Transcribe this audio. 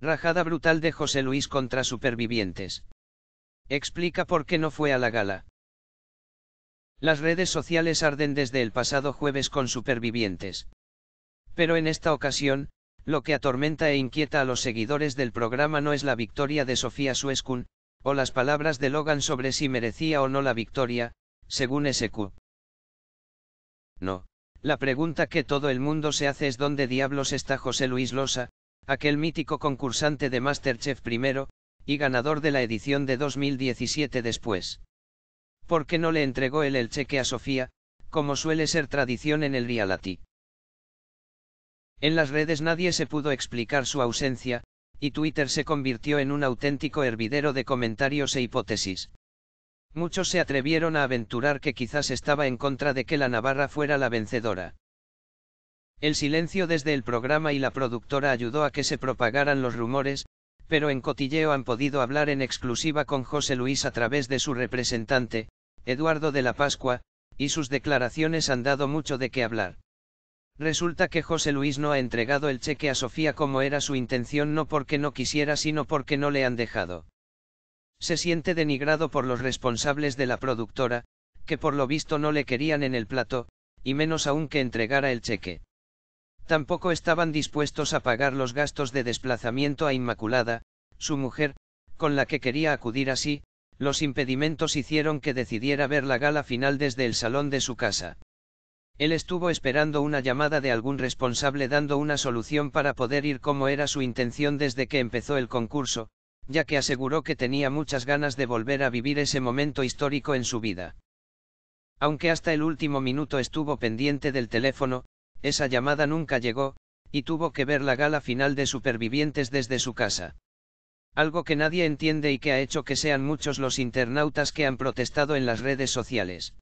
Rajada brutal de José Luis contra supervivientes. Explica por qué no fue a la gala. Las redes sociales arden desde el pasado jueves con supervivientes. Pero en esta ocasión, lo que atormenta e inquieta a los seguidores del programa no es la victoria de Sofía Suescun, o las palabras de Logan sobre si merecía o no la victoria, según SQ. No, la pregunta que todo el mundo se hace es dónde diablos está José Luis Losa, aquel mítico concursante de Masterchef primero, y ganador de la edición de 2017 después. ¿Por qué no le entregó él el cheque a Sofía, como suele ser tradición en el reality? En las redes nadie se pudo explicar su ausencia, y Twitter se convirtió en un auténtico hervidero de comentarios e hipótesis. Muchos se atrevieron a aventurar que quizás estaba en contra de que la Navarra fuera la vencedora. El silencio desde el programa y la productora ayudó a que se propagaran los rumores, pero en Cotilleo han podido hablar en exclusiva con José Luis a través de su representante, Eduardo de la Pascua, y sus declaraciones han dado mucho de qué hablar. Resulta que José Luis no ha entregado el cheque a Sofía como era su intención no porque no quisiera sino porque no le han dejado. Se siente denigrado por los responsables de la productora, que por lo visto no le querían en el plato, y menos aún que entregara el cheque. Tampoco estaban dispuestos a pagar los gastos de desplazamiento a Inmaculada, su mujer, con la que quería acudir así, los impedimentos hicieron que decidiera ver la gala final desde el salón de su casa. Él estuvo esperando una llamada de algún responsable dando una solución para poder ir como era su intención desde que empezó el concurso, ya que aseguró que tenía muchas ganas de volver a vivir ese momento histórico en su vida. Aunque hasta el último minuto estuvo pendiente del teléfono, esa llamada nunca llegó, y tuvo que ver la gala final de supervivientes desde su casa. Algo que nadie entiende y que ha hecho que sean muchos los internautas que han protestado en las redes sociales.